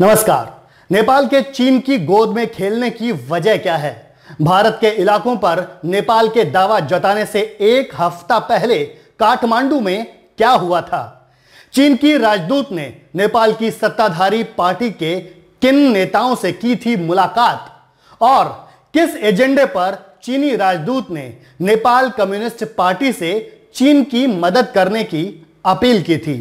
नमस्कार नेपाल के चीन की गोद में खेलने की वजह क्या है भारत के इलाकों पर नेपाल के दावा जताने से एक हफ्ता पहले काठमांडू में क्या हुआ था चीन की राजदूत ने नेपाल की सत्ताधारी पार्टी के किन नेताओं से की थी मुलाकात और किस एजेंडे पर चीनी राजदूत ने नेपाल कम्युनिस्ट पार्टी से चीन की मदद करने की अपील की थी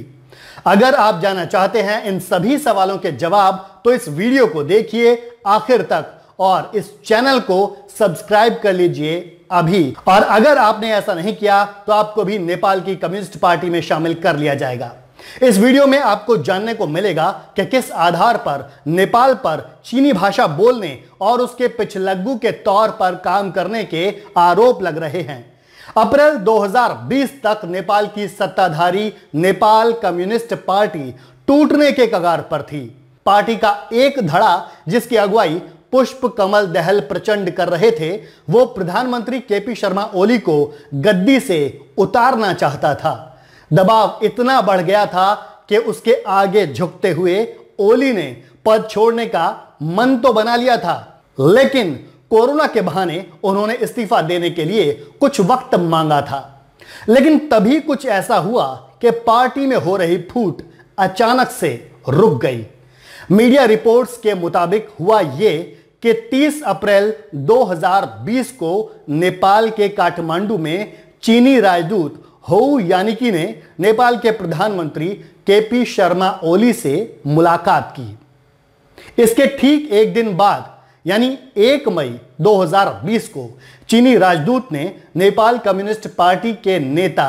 अगर आप जानना चाहते हैं इन सभी सवालों के जवाब तो इस वीडियो को देखिए आखिर तक और इस चैनल को सब्सक्राइब कर लीजिए अभी और अगर आपने ऐसा नहीं किया तो आपको भी नेपाल की कम्युनिस्ट पार्टी में शामिल कर लिया जाएगा इस वीडियो में आपको जानने को मिलेगा कि किस आधार पर नेपाल पर चीनी भाषा बोलने और उसके पिछलग्गू के तौर पर काम करने के आरोप लग रहे हैं अप्रैल 2020 तक नेपाल की सत्ताधारी नेपाल कम्युनिस्ट पार्टी टूटने के कगार पर थी पार्टी का एक धड़ा जिसकी अगुवाई पुष्प कमल दहल प्रचंड कर रहे थे वो प्रधानमंत्री केपी शर्मा ओली को गद्दी से उतारना चाहता था दबाव इतना बढ़ गया था कि उसके आगे झुकते हुए ओली ने पद छोड़ने का मन तो बना लिया था लेकिन कोरोना के बहाने उन्होंने इस्तीफा देने के लिए कुछ वक्त मांगा था लेकिन तभी कुछ ऐसा हुआ कि पार्टी में हो रही फूट अचानक से रुक गई मीडिया रिपोर्ट्स के मुताबिक हुआ यह कि 30 अप्रैल 2020 को नेपाल के काठमांडू में चीनी राजदूत होऊ यानिकी ने नेपाल के प्रधानमंत्री केपी शर्मा ओली से मुलाकात की इसके ठीक एक दिन बाद यानी 1 मई 2020 को चीनी राजदूत ने नेपाल कम्युनिस्ट पार्टी के नेता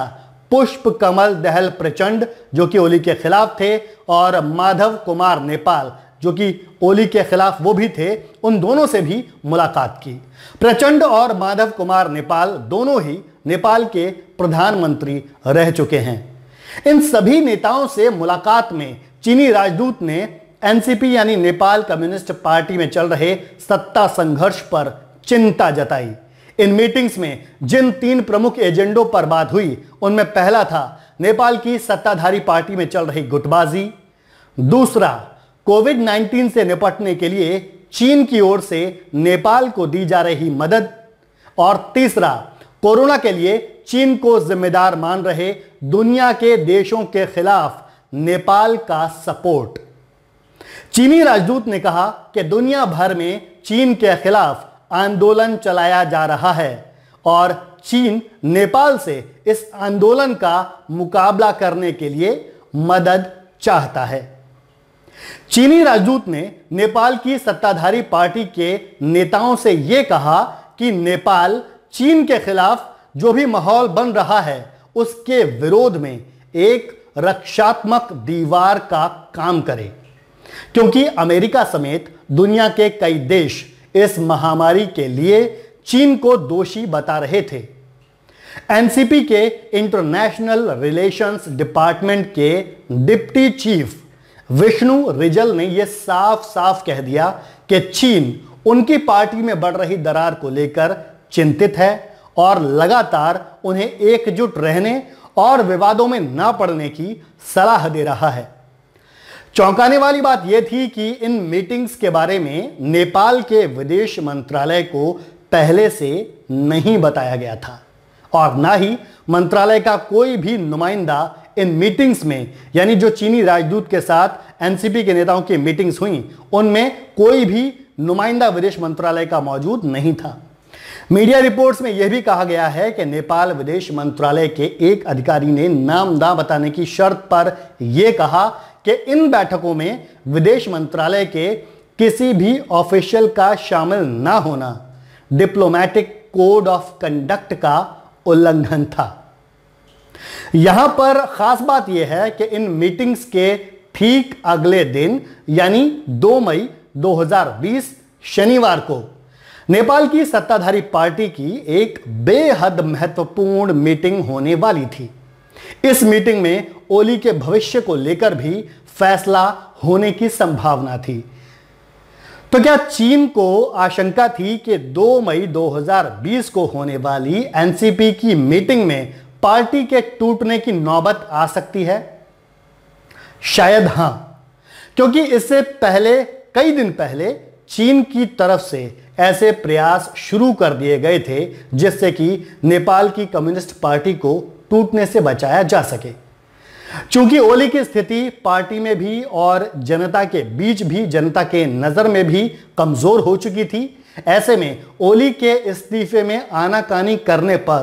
पुष्प कमल दहल प्रचंड जो कि ओली के खिलाफ थे और माधव कुमार नेपाल जो कि ओली के खिलाफ वो भी थे उन दोनों से भी मुलाकात की प्रचंड और माधव कुमार नेपाल दोनों ही नेपाल के प्रधानमंत्री रह चुके हैं इन सभी नेताओं से मुलाकात में चीनी राजदूत ने एनसीपी यानी नेपाल कम्युनिस्ट पार्टी में चल रहे सत्ता संघर्ष पर चिंता जताई इन मीटिंग्स में जिन तीन प्रमुख एजेंडों पर बात हुई उनमें पहला था नेपाल की सत्ताधारी पार्टी में चल रही गुटबाजी दूसरा कोविड 19 से निपटने के लिए चीन की ओर से नेपाल को दी जा रही मदद और तीसरा कोरोना के लिए चीन को जिम्मेदार मान रहे दुनिया के देशों के खिलाफ नेपाल का सपोर्ट चीनी राजदूत ने कहा कि दुनिया भर में चीन के खिलाफ आंदोलन चलाया जा रहा है और चीन नेपाल से इस आंदोलन का मुकाबला करने के लिए मदद चाहता है चीनी राजदूत ने नेपाल की सत्ताधारी पार्टी के नेताओं से यह कहा कि नेपाल चीन के खिलाफ जो भी माहौल बन रहा है उसके विरोध में एक रक्षात्मक दीवार का काम करे क्योंकि अमेरिका समेत दुनिया के कई देश इस महामारी के लिए चीन को दोषी बता रहे थे एनसीपी के इंटरनेशनल रिलेशंस डिपार्टमेंट के डिप्टी चीफ विष्णु रिजल ने यह साफ साफ कह दिया कि चीन उनकी पार्टी में बढ़ रही दरार को लेकर चिंतित है और लगातार उन्हें एकजुट रहने और विवादों में ना पड़ने की सलाह दे रहा है चौंकाने वाली बात यह थी कि इन मीटिंग्स के बारे में नेपाल के विदेश मंत्रालय को पहले से नहीं बताया गया था और ना ही मंत्रालय का कोई भी नुमाइंदा इन मीटिंग्स में यानी जो चीनी राजदूत के साथ एनसीपी के नेताओं की मीटिंग्स हुई उनमें कोई भी नुमाइंदा विदेश मंत्रालय का मौजूद नहीं था मीडिया रिपोर्ट्स में यह भी कहा गया है कि नेपाल विदेश मंत्रालय के एक अधिकारी ने नाम ना बताने की शर्त पर यह कहा कि इन बैठकों में विदेश मंत्रालय के किसी भी ऑफिशियल का शामिल ना होना डिप्लोमेटिक कोड ऑफ कंडक्ट का उल्लंघन था यहां पर खास बात यह है कि इन मीटिंग्स के ठीक अगले दिन यानी 2 मई 2020 शनिवार को नेपाल की सत्ताधारी पार्टी की एक बेहद महत्वपूर्ण मीटिंग होने वाली थी इस मीटिंग में ओली के भविष्य को लेकर भी फैसला होने की संभावना थी तो क्या चीन को आशंका थी कि 2 मई 2020 को होने वाली एनसीपी की मीटिंग में पार्टी के टूटने की नौबत आ सकती है शायद हां क्योंकि इससे पहले कई दिन पहले चीन की तरफ से ऐसे प्रयास शुरू कर दिए गए थे जिससे कि नेपाल की कम्युनिस्ट पार्टी को टूटने से बचाया जा सके चूंकि ओली की स्थिति पार्टी में भी और जनता के बीच भी जनता के नज़र में भी कमज़ोर हो चुकी थी ऐसे में ओली के इस्तीफे में आनाकानी करने पर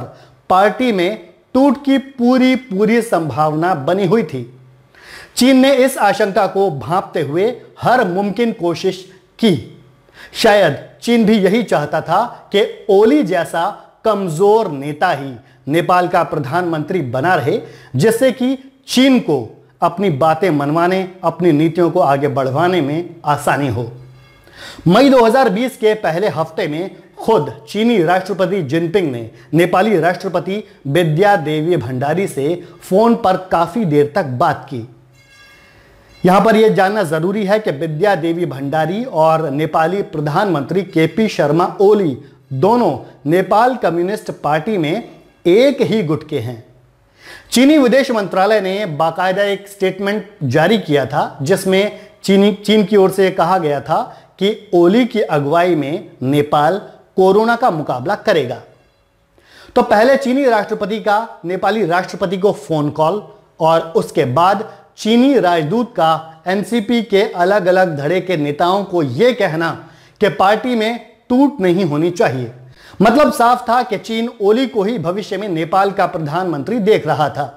पार्टी में टूट की पूरी पूरी संभावना बनी हुई थी चीन ने इस आशंका को भांपते हुए हर मुमकिन कोशिश की शायद चीन भी यही चाहता था कि ओली जैसा कमज़ोर नेता ही नेपाल का प्रधानमंत्री बना रहे जिससे कि चीन को अपनी बातें मनवाने अपनी नीतियों को आगे बढ़वाने में आसानी हो मई 2020 के पहले हफ्ते में खुद चीनी राष्ट्रपति जिनपिंग ने नेपाली राष्ट्रपति विद्या देवी भंडारी से फोन पर काफी देर तक बात की यहां पर यह जानना जरूरी है कि विद्या देवी भंडारी और नेपाली प्रधानमंत्री केपी शर्मा ओली दोनों नेपाल कम्युनिस्ट पार्टी में एक ही गुट के हैं चीनी विदेश मंत्रालय ने बाकायदा एक स्टेटमेंट जारी किया था जिसमें चीनी चीन की ओर से कहा गया था कि ओली की अगुवाई में नेपाल कोरोना का मुकाबला करेगा तो पहले चीनी राष्ट्रपति का नेपाली राष्ट्रपति को फोन कॉल और उसके बाद चीनी राजदूत का एनसीपी के अलग अलग धड़े के नेताओं को यह कहना कि पार्टी में टूट नहीं होनी चाहिए मतलब साफ था कि चीन ओली को ही भविष्य में नेपाल का प्रधानमंत्री देख रहा था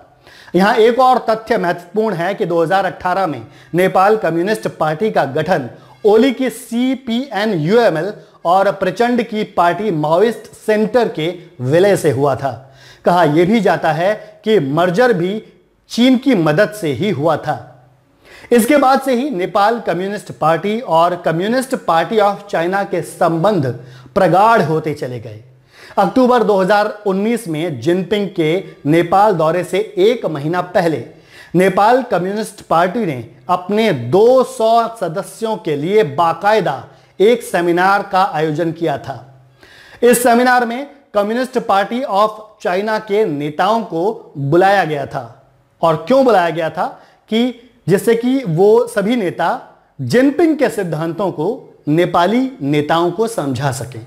यहां एक और तथ्य महत्वपूर्ण है कि 2018 में नेपाल कम्युनिस्ट पार्टी का गठन ओली की C P N U M L और प्रचंड की पार्टी माओइस्ट सेंटर के विलय से हुआ था कहा यह भी जाता है कि मर्जर भी चीन की मदद से ही हुआ था इसके बाद से ही नेपाल कम्युनिस्ट पार्टी और कम्युनिस्ट पार्टी ऑफ चाइना के संबंध प्रगाढ़ होते चले गए अक्टूबर 2019 में जिनपिंग के नेपाल दौरे से एक महीना पहले नेपाल कम्युनिस्ट पार्टी ने अपने 200 सदस्यों के लिए बाकायदा एक सेमिनार का आयोजन किया था इस सेमिनार में कम्युनिस्ट पार्टी ऑफ चाइना के नेताओं को बुलाया गया था और क्यों बुलाया गया था कि जिससे कि वो सभी नेता जिनपिंग के सिद्धांतों को नेपाली नेताओं को समझा सकें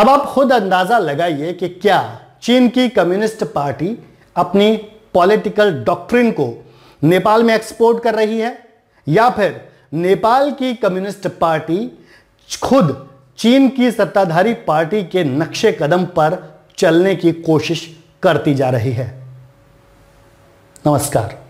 अब आप खुद अंदाज़ा लगाइए कि क्या चीन की कम्युनिस्ट पार्टी अपनी पॉलिटिकल डॉक्ट्रिन को नेपाल में एक्सपोर्ट कर रही है या फिर नेपाल की कम्युनिस्ट पार्टी खुद चीन की सत्ताधारी पार्टी के नक्शे कदम पर चलने की कोशिश करती जा रही है नमस्कार